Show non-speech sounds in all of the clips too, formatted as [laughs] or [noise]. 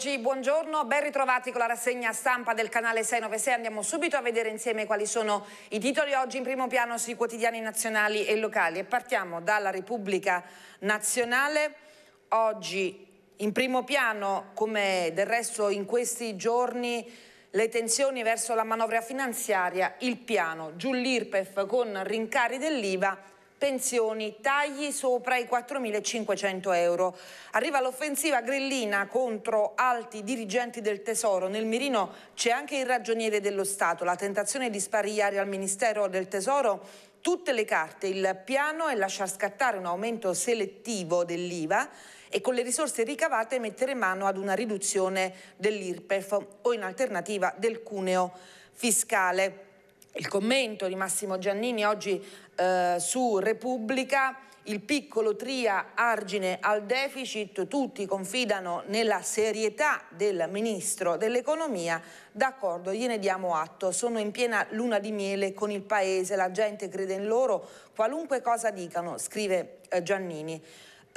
Eccoci, buongiorno, ben ritrovati con la rassegna stampa del canale 696. Andiamo subito a vedere insieme quali sono i titoli oggi in primo piano sui quotidiani nazionali e locali. E partiamo dalla Repubblica Nazionale. Oggi in primo piano, come del resto in questi giorni, le tensioni verso la manovra finanziaria, il piano giù l'IRPEF con rincari dell'IVA pensioni, tagli sopra i 4.500 euro. Arriva l'offensiva grillina contro alti dirigenti del Tesoro. Nel mirino c'è anche il ragioniere dello Stato. La tentazione di sparigliare al Ministero del Tesoro tutte le carte, il piano è lasciar scattare un aumento selettivo dell'IVA e con le risorse ricavate mettere mano ad una riduzione dell'IRPEF o in alternativa del cuneo fiscale. Il commento di Massimo Giannini oggi eh, su Repubblica, il piccolo tria argine al deficit, tutti confidano nella serietà del Ministro dell'Economia, d'accordo, gliene diamo atto, sono in piena luna di miele con il Paese, la gente crede in loro, qualunque cosa dicano, scrive eh, Giannini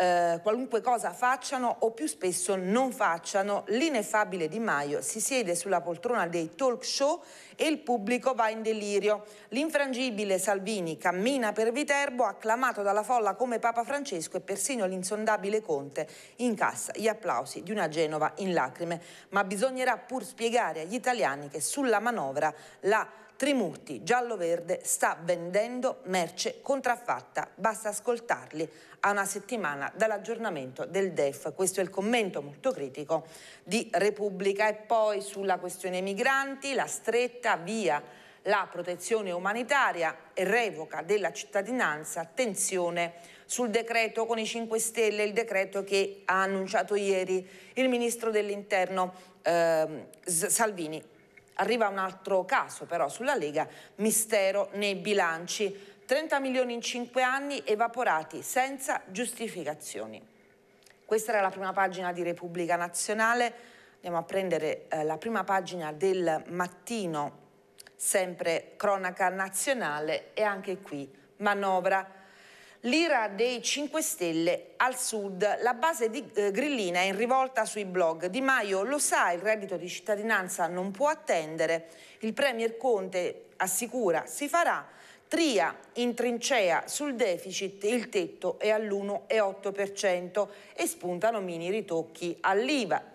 eh, qualunque cosa facciano o più spesso non facciano, l'ineffabile Di Maio si siede sulla poltrona dei talk show e il pubblico va in delirio. L'infrangibile Salvini cammina per Viterbo, acclamato dalla folla come Papa Francesco e persino l'insondabile Conte incassa gli applausi di una Genova in lacrime. Ma bisognerà pur spiegare agli italiani che sulla manovra la Trimuti, giallo-verde, sta vendendo merce contraffatta. Basta ascoltarli a una settimana dall'aggiornamento del DEF. Questo è il commento molto critico di Repubblica. E poi sulla questione migranti, la stretta via la protezione umanitaria e revoca della cittadinanza, attenzione sul decreto con i 5 Stelle, il decreto che ha annunciato ieri il Ministro dell'Interno eh, Salvini. Arriva un altro caso però sulla Lega, mistero nei bilanci. 30 milioni in 5 anni evaporati senza giustificazioni. Questa era la prima pagina di Repubblica Nazionale. Andiamo a prendere eh, la prima pagina del mattino, sempre cronaca nazionale e anche qui manovra L'ira dei 5 Stelle al sud, la base di eh, Grillina è in rivolta sui blog. Di Maio lo sa, il reddito di cittadinanza non può attendere. Il Premier Conte assicura si farà. Tria in trincea sul deficit, il tetto è all'1,8% e spuntano mini ritocchi all'IVA.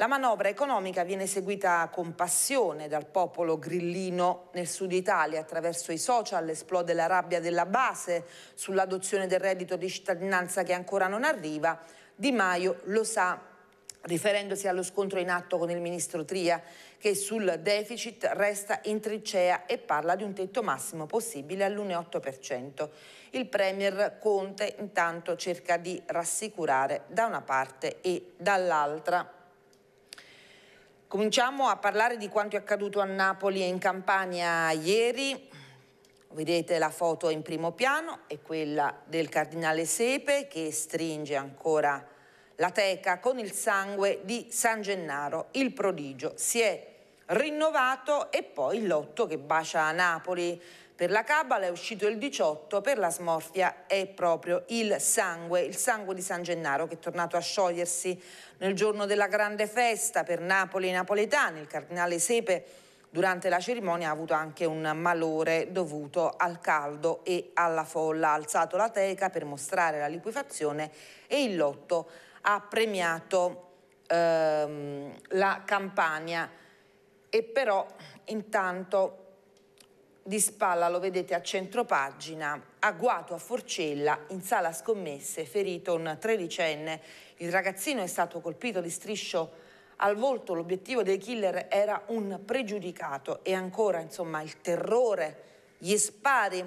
La manovra economica viene seguita con passione dal popolo grillino nel sud Italia. Attraverso i social esplode la rabbia della base sull'adozione del reddito di cittadinanza che ancora non arriva. Di Maio lo sa riferendosi allo scontro in atto con il ministro Tria che sul deficit resta in trincea e parla di un tetto massimo possibile all'1,8%. Il Premier Conte intanto cerca di rassicurare da una parte e dall'altra. Cominciamo a parlare di quanto è accaduto a Napoli e in Campania ieri. Vedete la foto in primo piano, è quella del cardinale Sepe che stringe ancora la teca con il sangue di San Gennaro, il prodigio. Si è rinnovato e poi il lotto che bacia Napoli. Per la Cabala è uscito il 18, per la smorfia è proprio il sangue, il sangue di San Gennaro che è tornato a sciogliersi nel giorno della grande festa per Napoli e i napoletani. Il cardinale Sepe durante la cerimonia ha avuto anche un malore dovuto al caldo e alla folla. Ha alzato la teca per mostrare la liquefazione e il lotto ha premiato ehm, la Campania. E però intanto di spalla lo vedete a centropagina, a Guato a Forcella, in sala scommesse, ferito un tredicenne. Il ragazzino è stato colpito di striscio al volto, l'obiettivo dei killer era un pregiudicato e ancora insomma il terrore, gli spari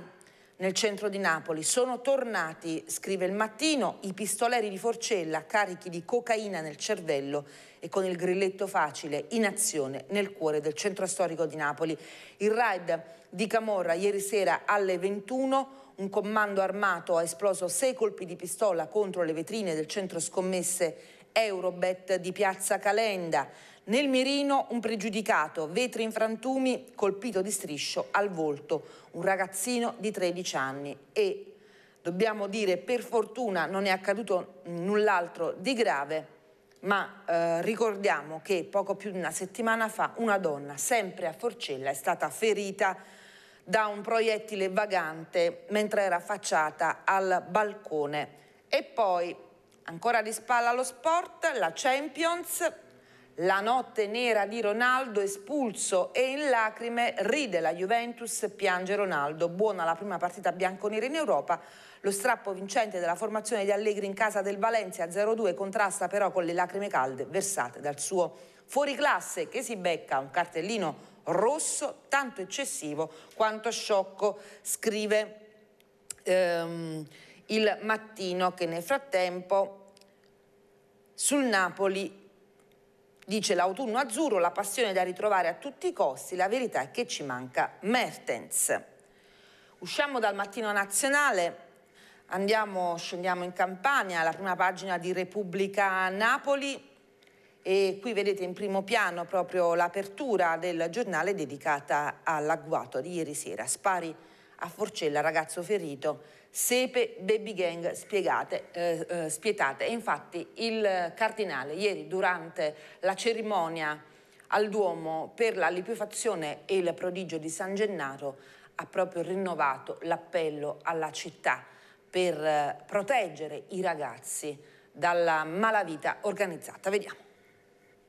nel centro di Napoli. Sono tornati, scrive il mattino, i pistoleri di Forcella carichi di cocaina nel cervello e con il grilletto facile in azione nel cuore del centro storico di Napoli. Il raid di Camorra ieri sera alle 21 un comando armato ha esploso sei colpi di pistola contro le vetrine del centro scommesse Eurobet di Piazza Calenda. Nel mirino un pregiudicato, vetri in frantumi, colpito di striscio al volto, un ragazzino di 13 anni e, dobbiamo dire, per fortuna non è accaduto null'altro di grave, ma eh, ricordiamo che poco più di una settimana fa una donna, sempre a Forcella, è stata ferita da un proiettile vagante mentre era affacciata al balcone. E poi, ancora di spalla allo sport, la Champions la notte nera di Ronaldo espulso e in lacrime ride la Juventus, piange Ronaldo. Buona la prima partita bianconera in Europa. Lo strappo vincente della formazione di Allegri in casa del Valencia 0-2 contrasta però con le lacrime calde versate dal suo fuoriclasse che si becca un cartellino rosso tanto eccessivo quanto sciocco, scrive ehm, il mattino che nel frattempo sul Napoli Dice l'autunno azzurro, la passione da ritrovare a tutti i costi, la verità è che ci manca Mertens. Usciamo dal mattino nazionale, andiamo, scendiamo in Campania, la prima pagina di Repubblica Napoli e qui vedete in primo piano proprio l'apertura del giornale dedicata all'agguato di ieri sera. Spari a Forcella, ragazzo ferito sepe baby gang spiegate, eh, eh, spietate. E infatti il cardinale ieri durante la cerimonia al Duomo per la liquefazione e il prodigio di San Gennaro ha proprio rinnovato l'appello alla città per eh, proteggere i ragazzi dalla malavita organizzata. Vediamo.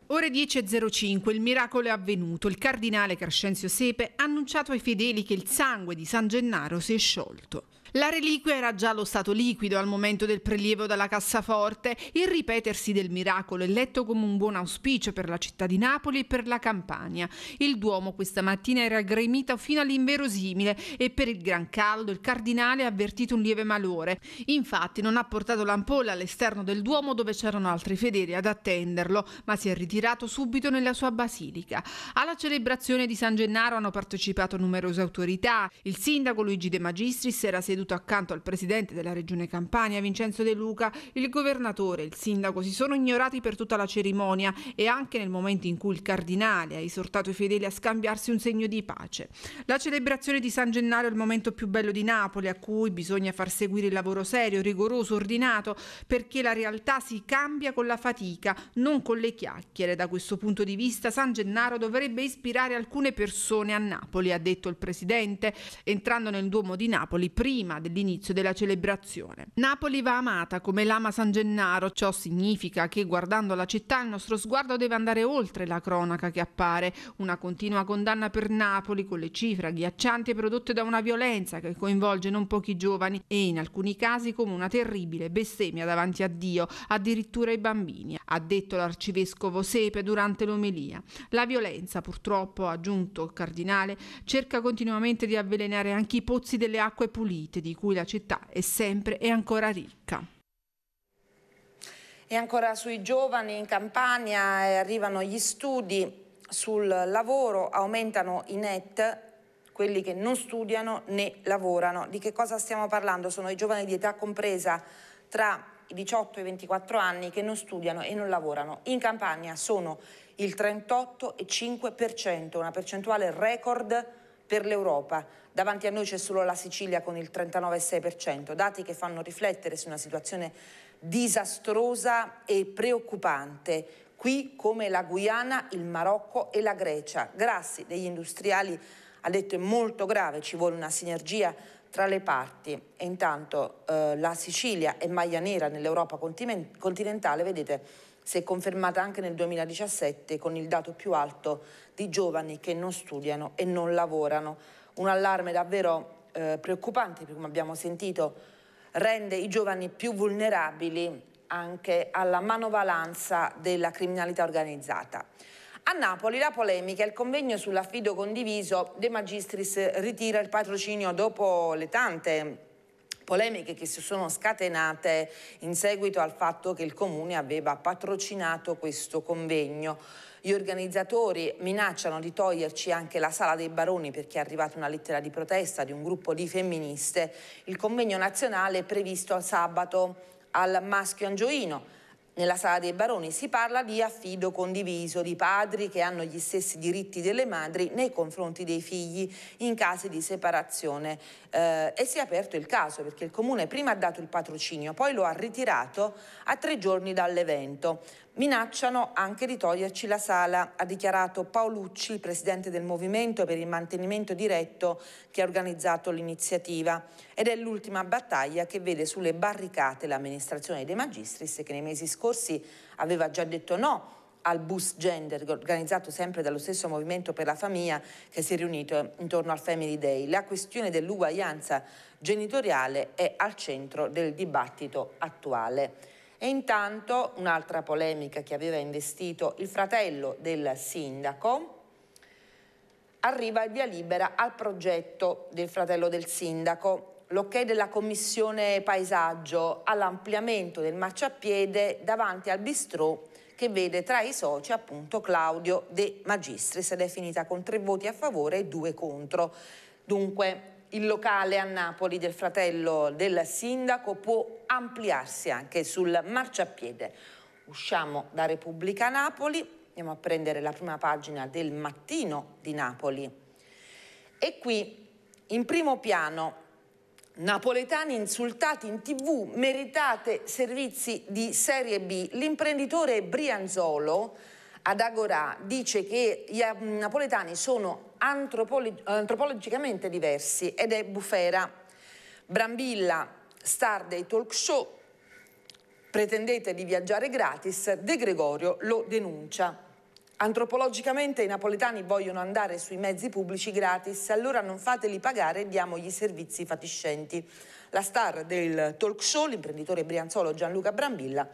Ore 10.05, il miracolo è avvenuto. Il cardinale Crescenzio Sepe ha annunciato ai fedeli che il sangue di San Gennaro si è sciolto. La reliquia era già allo stato liquido al momento del prelievo dalla cassaforte. Il ripetersi del miracolo è letto come un buon auspicio per la città di Napoli e per la Campania. Il Duomo questa mattina era gremito fino all'inverosimile e per il gran caldo il cardinale ha avvertito un lieve malore. Infatti non ha portato l'ampolla all'esterno del Duomo dove c'erano altri fedeli ad attenderlo, ma si è ritirato subito nella sua basilica. Alla celebrazione di San Gennaro hanno partecipato numerose autorità. Il sindaco Luigi De Magistris era seduto seduto accanto al presidente della regione Campania, Vincenzo De Luca, il governatore e il sindaco si sono ignorati per tutta la cerimonia e anche nel momento in cui il cardinale ha esortato i fedeli a scambiarsi un segno di pace. La celebrazione di San Gennaro è il momento più bello di Napoli, a cui bisogna far seguire il lavoro serio, rigoroso, ordinato, perché la realtà si cambia con la fatica, non con le chiacchiere. Da questo punto di vista San Gennaro dovrebbe ispirare alcune persone a Napoli, ha detto il presidente, entrando nel Duomo di Napoli prima prima dell'inizio della celebrazione. Napoli va amata come l'ama San Gennaro, ciò significa che guardando la città il nostro sguardo deve andare oltre la cronaca che appare, una continua condanna per Napoli con le cifre agghiaccianti prodotte da una violenza che coinvolge non pochi giovani e in alcuni casi come una terribile bestemmia davanti a Dio, addirittura ai bambini, ha detto l'arcivescovo Sepe durante l'omelia. La violenza purtroppo, ha aggiunto il cardinale, cerca continuamente di avvelenare anche i pozzi delle acque pulite sconfitte di cui la città è sempre e ancora ricca. E ancora sui giovani in Campania eh, arrivano gli studi sul lavoro, aumentano i net quelli che non studiano né lavorano. Di che cosa stiamo parlando? Sono i giovani di età compresa tra i 18 e i 24 anni che non studiano e non lavorano. In Campania sono il 38,5%, una percentuale record per l'Europa. Davanti a noi c'è solo la Sicilia con il 39,6%, dati che fanno riflettere su una situazione disastrosa e preoccupante. Qui, come la Guyana, il Marocco e la Grecia. Grassi degli industriali ha detto è molto grave, ci vuole una sinergia tra le parti. E intanto eh, la Sicilia è maglia nera nell'Europa continentale, vedete, si è confermata anche nel 2017 con il dato più alto di giovani che non studiano e non lavorano. Un allarme davvero eh, preoccupante, come abbiamo sentito, rende i giovani più vulnerabili anche alla manovalanza della criminalità organizzata. A Napoli la polemica, il convegno sull'affido condiviso De Magistris ritira il patrocinio dopo le tante polemiche che si sono scatenate in seguito al fatto che il Comune aveva patrocinato questo convegno. Gli organizzatori minacciano di toglierci anche la sala dei baroni perché è arrivata una lettera di protesta di un gruppo di femministe. Il convegno nazionale è previsto sabato al Maschio Angioino nella sala dei baroni si parla di affido condiviso, di padri che hanno gli stessi diritti delle madri nei confronti dei figli in casi di separazione eh, e si è aperto il caso perché il comune prima ha dato il patrocinio, poi lo ha ritirato a tre giorni dall'evento minacciano anche di toglierci la sala, ha dichiarato Paolucci, presidente del Movimento per il mantenimento diretto che ha organizzato l'iniziativa. Ed è l'ultima battaglia che vede sulle barricate l'amministrazione dei Magistris che nei mesi scorsi aveva già detto no al Bus Gender, organizzato sempre dallo stesso Movimento per la Famiglia che si è riunito intorno al Family Day. La questione dell'uguaglianza genitoriale è al centro del dibattito attuale. E intanto un'altra polemica che aveva investito il fratello del sindaco, arriva il via libera al progetto del fratello del sindaco, l'ok della commissione paesaggio all'ampliamento del marciapiede davanti al bistrò che vede tra i soci appunto Claudio De Magistris ed è finita con tre voti a favore e due contro. Dunque il locale a Napoli del fratello del sindaco può ampliarsi anche sul marciapiede. Usciamo da Repubblica Napoli, andiamo a prendere la prima pagina del mattino di Napoli. E qui, in primo piano, Napoletani insultati in tv, meritate servizi di serie B. L'imprenditore Brianzolo ad Agorà dice che gli mm, napoletani sono antropologicamente diversi ed è Bufera, Brambilla, star dei talk show, pretendete di viaggiare gratis, De Gregorio lo denuncia. Antropologicamente i napoletani vogliono andare sui mezzi pubblici gratis, allora non fateli pagare e diamogli servizi fatiscenti. La star del talk show, l'imprenditore brianzolo Gianluca Brambilla,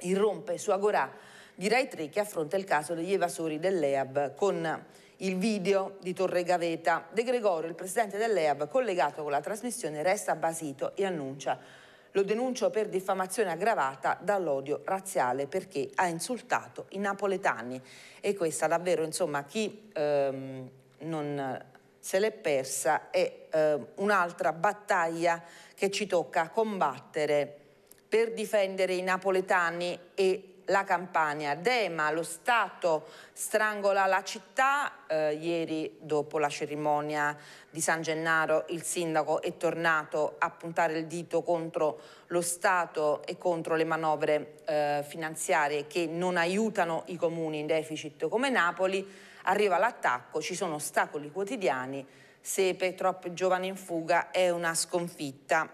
irrompe su Agorà di Rai 3 che affronta il caso degli evasori dell'EAB con il video di Torre Gaveta. De Gregorio, il presidente dell'EAB, collegato con la trasmissione, resta basito e annuncia lo denuncio per diffamazione aggravata dall'odio razziale perché ha insultato i napoletani. E questa davvero, insomma, chi ehm, non se l'è persa è eh, un'altra battaglia che ci tocca combattere per difendere i napoletani e la Campania. Dema, lo Stato strangola la città. Eh, ieri, dopo la cerimonia di San Gennaro, il sindaco è tornato a puntare il dito contro lo Stato e contro le manovre eh, finanziarie che non aiutano i comuni in deficit come Napoli. Arriva l'attacco, ci sono ostacoli quotidiani. Sepe, troppi giovani in fuga, è una sconfitta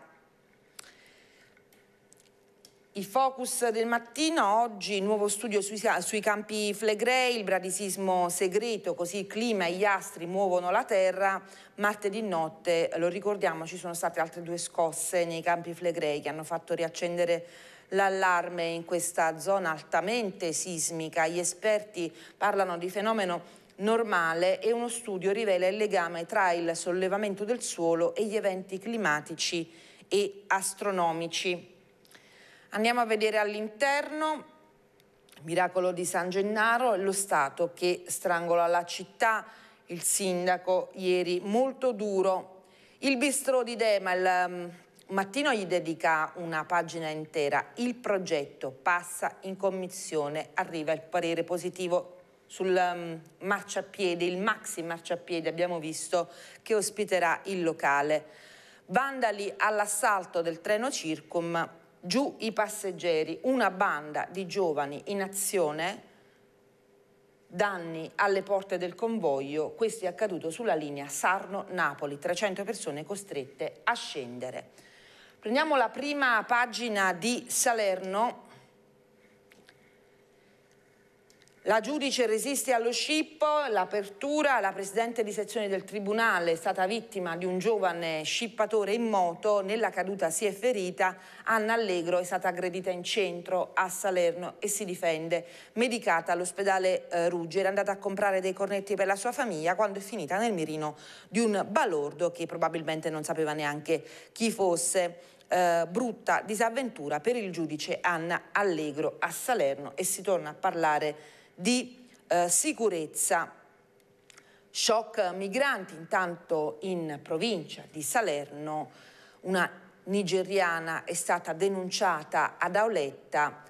il focus del mattino oggi, nuovo studio sui, sui, campi Flegrei, il bradisismo segreto, così il clima e gli astri muovono la terra. Martedì notte, lo ricordiamo, ci sono state altre due scosse nei campi Flegrei che hanno fatto riaccendere l'allarme in questa zona altamente sismica. Gli esperti parlano di fenomeno normale e uno studio rivela il legame tra il sollevamento del suolo e gli eventi climatici e astronomici. Andiamo a vedere all'interno Miracolo di San Gennaro, lo Stato che strangola la città, il sindaco ieri molto duro. Il bistro di Dema, il um, mattino gli dedica una pagina intera, il progetto passa in commissione, arriva il parere positivo sul um, marciapiede, il maxi marciapiede abbiamo visto che ospiterà il locale. Vandali all'assalto del treno Circum, giù i passeggeri, una banda di giovani in azione, danni alle porte del convoglio, questo è accaduto sulla linea Sarno-Napoli, 300 persone costrette a scendere. Prendiamo la prima pagina di Salerno, La giudice resiste allo scippo, l'apertura, la presidente di sezione del tribunale è stata vittima di un giovane scippatore in moto, nella caduta si è ferita, Anna Allegro è stata aggredita in centro a Salerno e si difende, medicata all'ospedale eh, Ruggeri, è andata a comprare dei cornetti per la sua famiglia quando è finita nel mirino di un balordo che probabilmente non sapeva neanche chi fosse. Eh, brutta disavventura per il giudice Anna Allegro a Salerno e si torna a parlare di eh, sicurezza. Shock migranti intanto in provincia di Salerno, una nigeriana è stata denunciata ad Auletta,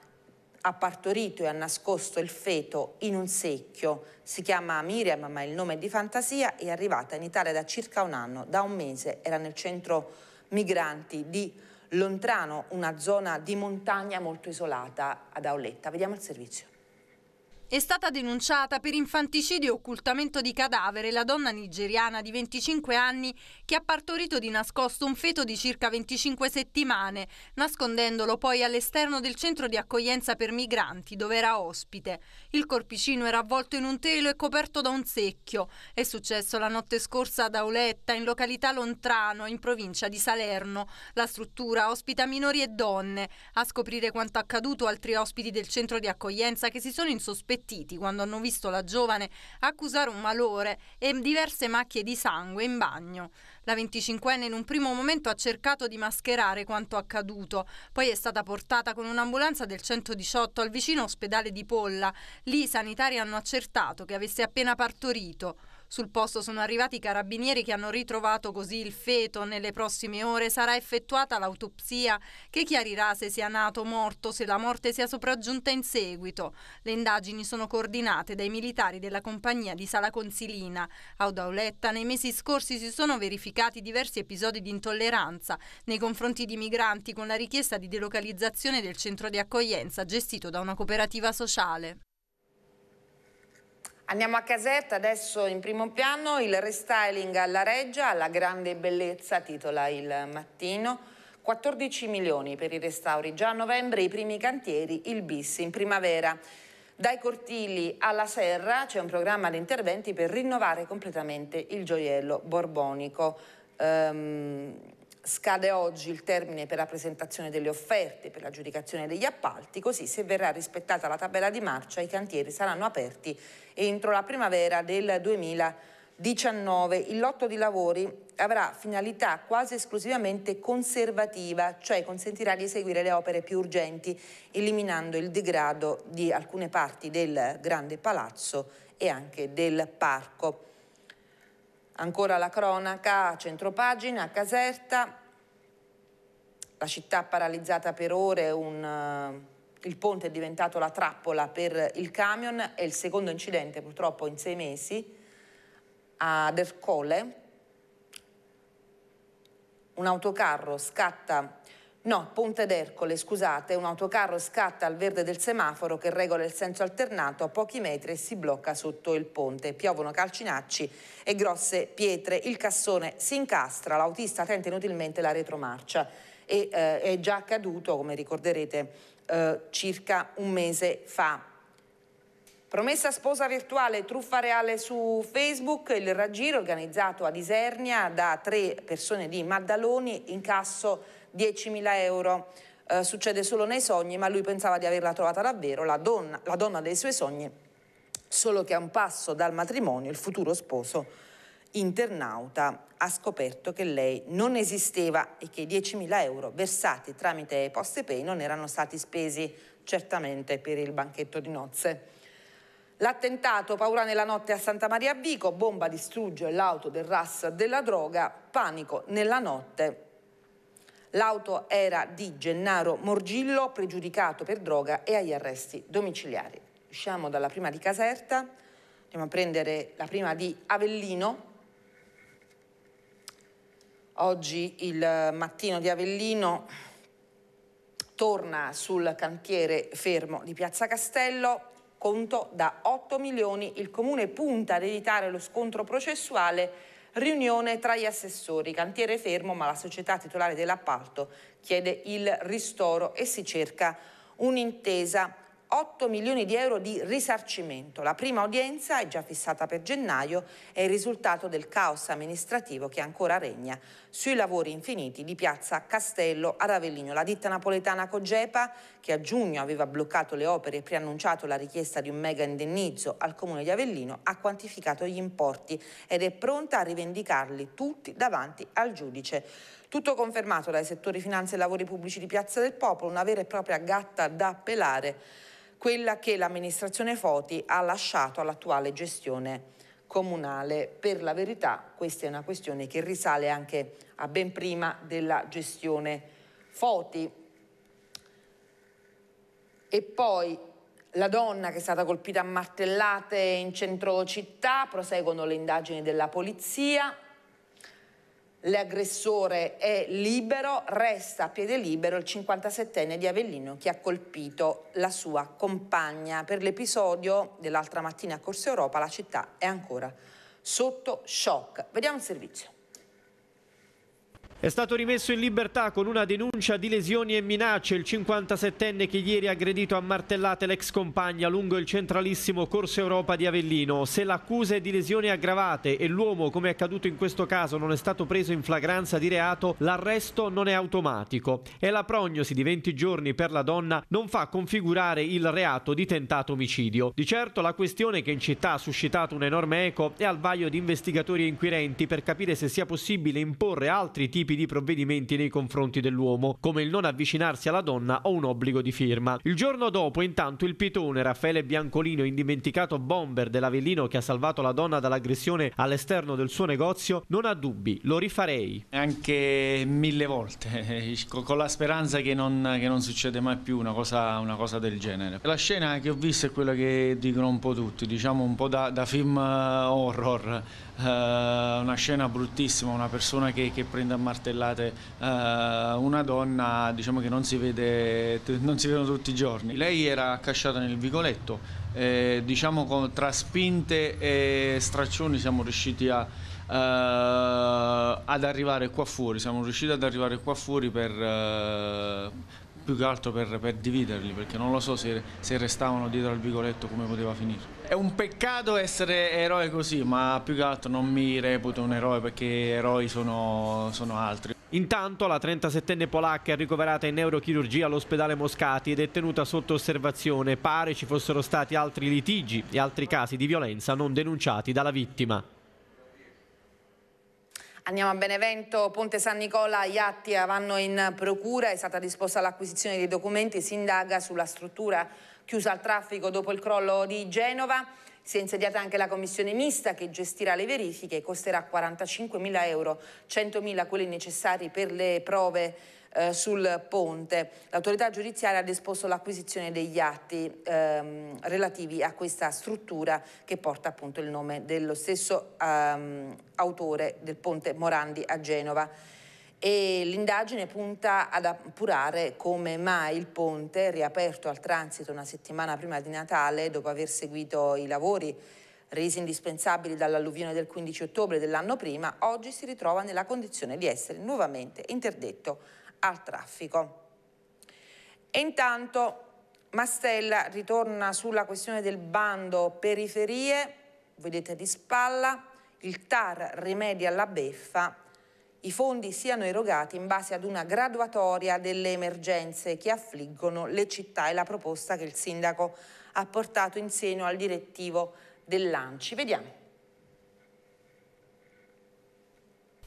ha partorito e ha nascosto il feto in un secchio, si chiama Miriam ma il nome è di fantasia, è arrivata in Italia da circa un anno, da un mese, era nel centro migranti di Lontrano, una zona di montagna molto isolata ad Auletta. Vediamo il servizio. È stata denunciata per infanticidio e occultamento di cadavere la donna nigeriana di 25 anni che ha partorito di nascosto un feto di circa 25 settimane, nascondendolo poi all'esterno del centro di accoglienza per migranti dove era ospite. Il corpicino era avvolto in un telo e coperto da un secchio. È successo la notte scorsa ad Auletta, in località Lontrano, in provincia di Salerno. La struttura ospita minori e donne. A scoprire quanto accaduto altri ospiti del centro di accoglienza che si sono insospettiti infielettiti quando hanno visto la giovane accusare un malore e diverse macchie di sangue in bagno. La 25enne in un primo momento ha cercato di mascherare quanto accaduto, poi è stata portata con un'ambulanza del 118 al vicino ospedale di Polla. Lì i sanitari hanno accertato che avesse appena partorito. Sul posto sono arrivati i carabinieri che hanno ritrovato così il feto. Nelle prossime ore sarà effettuata l'autopsia che chiarirà se sia nato o morto, se la morte sia sopraggiunta in seguito. Le indagini sono coordinate dai militari della compagnia di Sala Consilina. A Udauletta nei mesi scorsi si sono verificati diversi episodi di intolleranza nei confronti di migranti con la richiesta di delocalizzazione del centro di accoglienza gestito da una cooperativa sociale. Andiamo a casetta, adesso in primo piano il restyling alla Reggia, alla grande bellezza, titola il mattino. 14 milioni per i restauri, già a novembre i primi cantieri, il bis in primavera. Dai cortili alla serra c'è un programma di interventi per rinnovare completamente il gioiello borbonico. Um, Scade oggi il termine per la presentazione delle offerte per l'aggiudicazione degli appalti, così se verrà rispettata la tabella di marcia i cantieri saranno aperti entro la primavera del 2019. Il lotto di lavori avrà finalità quasi esclusivamente conservativa, cioè consentirà di eseguire le opere più urgenti, eliminando il degrado di alcune parti del grande palazzo e anche del parco. Ancora la cronaca a centropagina, a Caserta, la città paralizzata per ore, un, uh, il ponte è diventato la trappola per il camion, è il secondo incidente purtroppo in sei mesi, ad Ercole, un autocarro scatta No, Ponte d'Ercole, scusate, un autocarro scatta al verde del semaforo che regola il senso alternato a pochi metri e si blocca sotto il ponte. Piovono calcinacci e grosse pietre, il cassone si incastra, l'autista tenta inutilmente la retromarcia e eh, è già accaduto, come ricorderete, eh, circa un mese fa. Promessa sposa virtuale, truffa reale su Facebook, il raggiro organizzato ad Isernia da tre persone di Maddaloni, incasso 10.000 euro. Eh, succede solo nei sogni, ma lui pensava di averla trovata davvero, la donna, la donna dei suoi sogni, solo che a un passo dal matrimonio il futuro sposo internauta ha scoperto che lei non esisteva e che i 10.000 euro versati tramite Poste Pay non erano stati spesi certamente per il banchetto di nozze. L'attentato, paura nella notte a Santa Maria Vico, bomba distrugge l'auto del RAS della droga, panico nella notte, L'auto era di Gennaro Morgillo, pregiudicato per droga e agli arresti domiciliari. Usciamo dalla prima di Caserta, andiamo a prendere la prima di Avellino. Oggi il mattino di Avellino torna sul cantiere fermo di Piazza Castello, conto da 8 milioni. Il comune punta ad evitare lo scontro processuale riunione tra gli assessori, cantiere fermo ma la società titolare dell'appalto chiede il ristoro e si cerca un'intesa. 8 milioni di euro di risarcimento. La prima udienza è già fissata per gennaio è il risultato del caos amministrativo che ancora regna sui lavori infiniti di piazza Castello ad Avellino. La ditta napoletana Cogepa, che a giugno aveva bloccato le opere e preannunciato la richiesta di un mega indennizzo al comune di Avellino, ha quantificato gli importi ed è pronta a rivendicarli tutti davanti al giudice. Tutto confermato dai settori finanze e lavori pubblici di Piazza del Popolo, una vera e propria gatta da pelare quella che l'amministrazione Foti ha lasciato all'attuale gestione comunale. Per la verità questa è una questione che risale anche a ben prima della gestione Foti. E poi la donna che è stata colpita a martellate in centro città, proseguono le indagini della polizia, l'aggressore è libero, resta a piede libero il 57enne di Avellino che ha colpito la sua compagna. Per l'episodio dell'altra mattina a Corso Europa la città è ancora sotto shock. Vediamo il servizio. È stato rimesso in libertà con una denuncia di lesioni e minacce il 57enne che ieri ha aggredito a martellate l'ex compagna lungo il centralissimo Corso Europa di Avellino. Se l'accusa è di lesioni aggravate e l'uomo, come è accaduto in questo caso, non è stato preso in flagranza di reato, l'arresto non è automatico e la prognosi di 20 giorni per la donna non fa configurare il reato di tentato omicidio. Di certo la questione che in città ha suscitato un enorme eco è al vaglio di investigatori e inquirenti per capire se sia possibile imporre altri tipi tipi di provvedimenti nei confronti dell'uomo, come il non avvicinarsi alla donna o un obbligo di firma. Il giorno dopo, intanto, il pitone Raffaele Biancolino, indimenticato bomber dell'Avellino che ha salvato la donna dall'aggressione all'esterno del suo negozio, non ha dubbi, lo rifarei. Anche mille volte, [laughs] con la speranza che non, che non succede mai più una cosa, una cosa, del genere. La scena che ho visto è quella che dicono un po' tutti, diciamo un po' da, da film eh, horror, eh, una scena bruttissima, una persona che, che prende a martello martellate uh, una donna diciamo che non si, vede, non si vedono tutti i giorni. Lei era accasciata nel vicoletto, eh, diciamo con, tra spinte e straccioni siamo riusciti a, uh, ad arrivare qua fuori, siamo riusciti ad arrivare qua fuori per, uh, più che altro per, per dividerli, perché non lo so se, se, restavano dietro al vicoletto come poteva finire. È un peccato essere eroe così, ma più che altro non mi reputo un eroe perché eroi sono, sono altri. Intanto la 37enne polacca è ricoverata in neurochirurgia all'ospedale Moscati ed è tenuta sotto osservazione. Pare ci fossero stati altri litigi e altri casi di violenza non denunciati dalla vittima. Andiamo a Benevento, Ponte San Nicola, Iatti vanno in procura, è stata disposta l'acquisizione dei documenti, si indaga sulla struttura chiusa al traffico dopo il crollo di Genova. Si è insediata anche la commissione mista che gestirà le verifiche, costerà 45.000 euro, 100.000 quelli necessari per le prove eh, sul ponte. L'autorità giudiziaria ha disposto l'acquisizione degli atti ehm, relativi a questa struttura che porta appunto il nome dello stesso ehm, autore del ponte Morandi a Genova e l'indagine punta ad appurare come mai il ponte, riaperto al transito una settimana prima di Natale, dopo aver seguito i lavori resi indispensabili dall'alluvione del 15 ottobre dell'anno prima, oggi si ritrova nella condizione di essere nuovamente interdetto al traffico. E intanto Mastella ritorna sulla questione del bando periferie, vedete di spalla, il TAR rimedia la beffa, i fondi siano erogati in base ad una graduatoria delle emergenze che affliggono le città e la proposta che il sindaco ha portato in seno al direttivo del Lanci. Vediamo.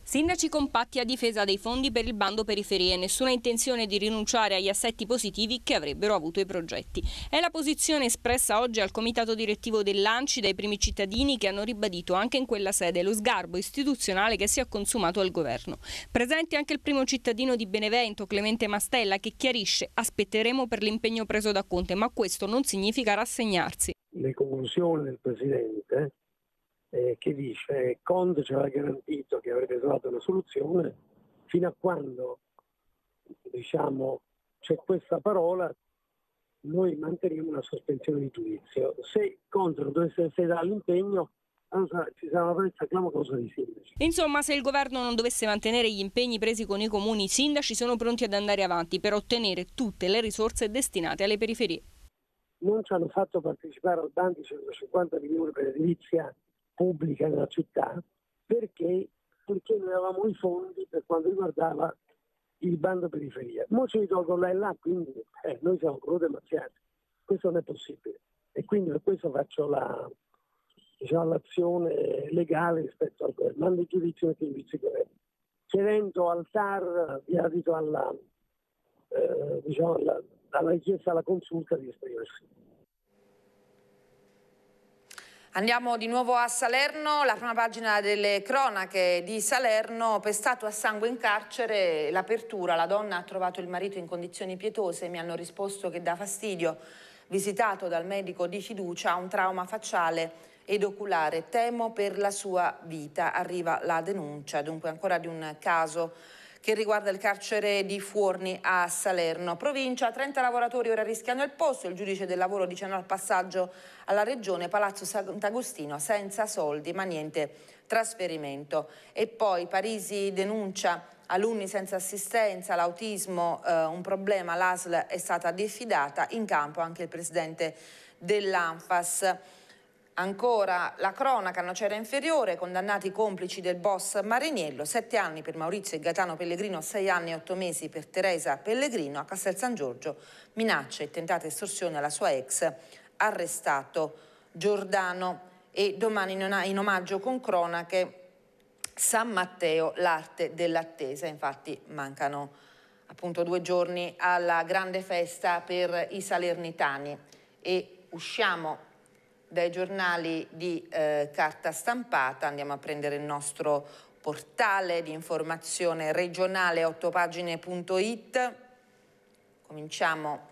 Sindaci compatti a difesa dei fondi per il bando periferie, nessuna intenzione di rinunciare agli assetti positivi che avrebbero avuto i progetti. È la posizione espressa oggi al comitato direttivo dell'ANCI dai primi cittadini che hanno ribadito anche in quella sede lo sgarbo istituzionale che si è consumato al governo. Presente anche il primo cittadino di Benevento, Clemente Mastella, che chiarisce aspetteremo per l'impegno preso da Conte, ma questo non significa rassegnarsi. Le conclusioni del Presidente eh, che dice Conte ci aveva garantito che avrebbe trovato una soluzione fino a quando diciamo, c'è questa parola noi manteniamo una sospensione di giudizio. Se Conte non dovesse essere dall'impegno ci sarà una presenza cosa di sindaci. Insomma, se il governo non dovesse mantenere gli impegni presi con i comuni, i sindaci sono pronti ad andare avanti per ottenere tutte le risorse destinate alle periferie. Non ci hanno fatto partecipare al Banti 150 milioni per edilizia pubblica della città perché, perché noi avevamo i fondi per quanto riguardava il bando periferia. Ora ci tolgono là e là, quindi eh, noi siamo ancora demaziati. Questo non è possibile. E quindi per questo faccio la, diciamo, l'azione legale rispetto al governo, mando il giudizio che il vicegoverno, chiedendo al TAR di adito alla, eh, diciamo, alla, alla richiesta alla consulta di esprimersi. Andiamo di nuovo a Salerno, la prima pagina delle cronache di Salerno, pestato a sangue in carcere, l'apertura, la donna ha trovato il marito in condizioni pietose, mi hanno risposto che dà fastidio, visitato dal medico di fiducia, ha un trauma facciale ed oculare, temo per la sua vita, arriva la denuncia, dunque ancora di un caso che riguarda il carcere di Fuorni a Salerno. Provincia, 30 lavoratori ora rischiano il posto, il giudice del lavoro dice no al passaggio alla regione Palazzo Sant'Agostino senza soldi ma niente trasferimento. E poi Parisi denuncia alunni senza assistenza, l'autismo eh, un problema, l'ASL è stata diffidata, in campo anche il presidente dell'ANFAS. Ancora la cronaca, Nocera Inferiore, condannati complici del boss Mariniello, sette anni per Maurizio e Gaetano Pellegrino, sei anni e otto mesi per Teresa Pellegrino a Castel San Giorgio, minacce e tentate estorsioni alla sua ex, arrestato Giordano e domani in omaggio con cronache San Matteo, l'arte dell'attesa, infatti mancano appunto due giorni alla grande festa per i salernitani e usciamo dai giornali di eh, carta stampata, andiamo a prendere il nostro portale di informazione regionale 8pagine.it, cominciamo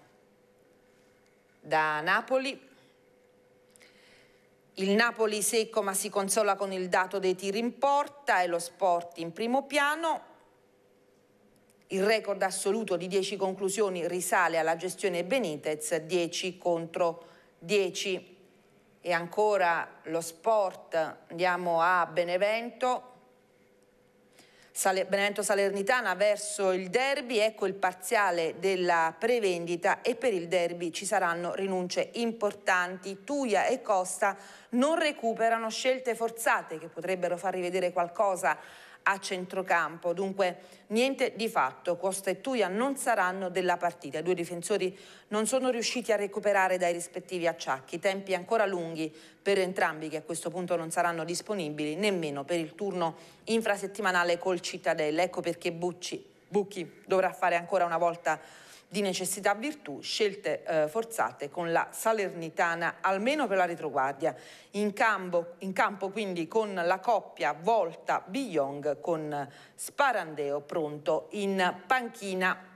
da Napoli. Il Napoli secco ma si consola con il dato dei tiri in porta e lo sport in primo piano. Il record assoluto di 10 conclusioni risale alla gestione Benitez, 10 contro 10 e ancora lo sport, andiamo a Benevento, Benevento Salernitana verso il derby, ecco il parziale della prevendita e per il derby ci saranno rinunce importanti. Tuia e Costa non recuperano scelte forzate che potrebbero far rivedere qualcosa a centrocampo, dunque niente di fatto, Costa e Tuia non saranno della partita, i due difensori non sono riusciti a recuperare dai rispettivi acciacchi, tempi ancora lunghi per entrambi che a questo punto non saranno disponibili nemmeno per il turno infrasettimanale col Cittadella, ecco perché Bucci, Bucchi dovrà fare ancora una volta di necessità virtù, scelte eh, forzate con la Salernitana, almeno per la retroguardia. In campo, in campo quindi con la coppia Volta Biyong con Sparandeo pronto in panchina.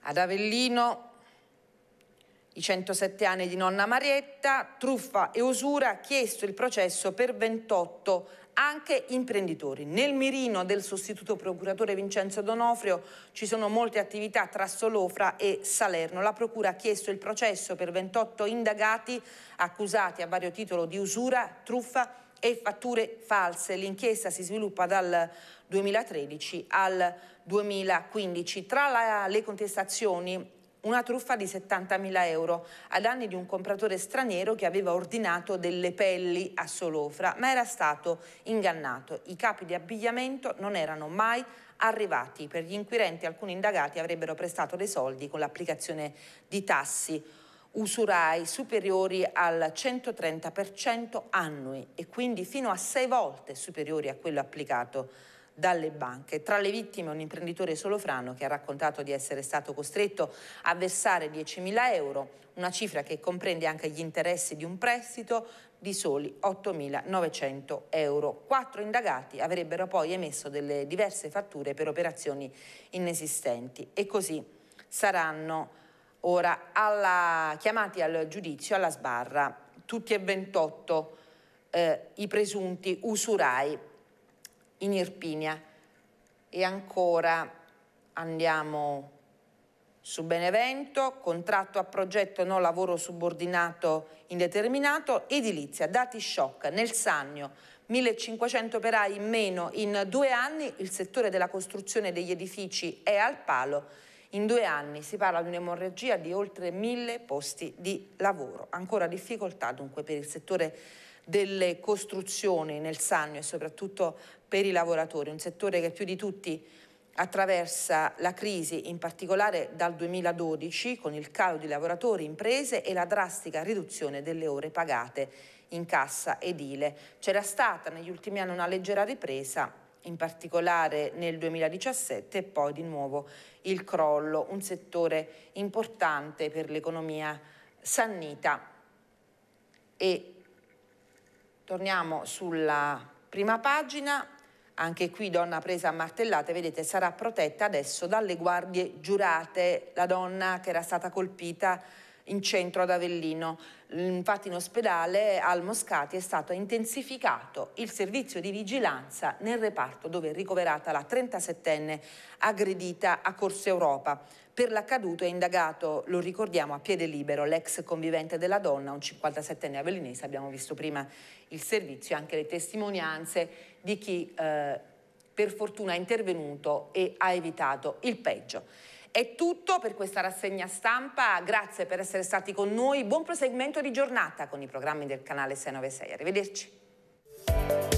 Ad Avellino i 107 anni di nonna Marietta, truffa e usura, chiesto il processo per 28 anni anche imprenditori. Nel mirino del sostituto procuratore Vincenzo Donofrio ci sono molte attività tra Solofra e Salerno. La procura ha chiesto il processo per 28 indagati accusati a vario titolo di usura, truffa e fatture false. L'inchiesta si sviluppa dal 2013 al 2015. Tra la, le contestazioni una truffa di 70.000 euro a danni di un compratore straniero che aveva ordinato delle pelli a Solofra, ma era stato ingannato. I capi di abbigliamento non erano mai arrivati. Per gli inquirenti alcuni indagati avrebbero prestato dei soldi con l'applicazione di tassi usurai superiori al 130% annui e quindi fino a sei volte superiori a quello applicato dalle banche. Tra le vittime un imprenditore solofrano che ha raccontato di essere stato costretto a versare 10.000 euro, una cifra che comprende anche gli interessi di un prestito di soli 8.900 euro. Quattro indagati avrebbero poi emesso delle diverse fatture per operazioni inesistenti e così saranno ora alla, chiamati al giudizio alla sbarra tutti e 28 eh, i presunti usurai in Irpinia e ancora andiamo su Benevento, contratto a progetto no lavoro subordinato indeterminato, edilizia, dati shock, nel Sannio, 1500 operai in meno in due anni, il settore della costruzione degli edifici è al palo, in due anni si parla di un'emorragia di oltre 1000 posti di lavoro. Ancora difficoltà dunque per il settore delle costruzioni nel Sannio e soprattutto per i lavoratori, un settore che più di tutti attraversa la crisi, in particolare dal 2012, con il calo di lavoratori, imprese e la drastica riduzione delle ore pagate in cassa edile. C'era stata negli ultimi anni una leggera ripresa, in particolare nel 2017 e poi di nuovo il crollo, un settore importante per l'economia sannita e Torniamo sulla prima pagina, anche qui donna presa a martellate, vedete sarà protetta adesso dalle guardie giurate, la donna che era stata colpita in centro ad Avellino. Infatti in ospedale al Moscati è stato intensificato il servizio di vigilanza nel reparto dove è ricoverata la 37enne aggredita a Corsa Europa. Per l'accaduto è indagato, lo ricordiamo, a piede libero l'ex convivente della donna, un 57enne avellinese, abbiamo visto prima il servizio e anche le testimonianze di chi eh, per fortuna è intervenuto e ha evitato il peggio. È tutto per questa rassegna stampa, grazie per essere stati con noi, buon proseguimento di giornata con i programmi del canale 696, arrivederci.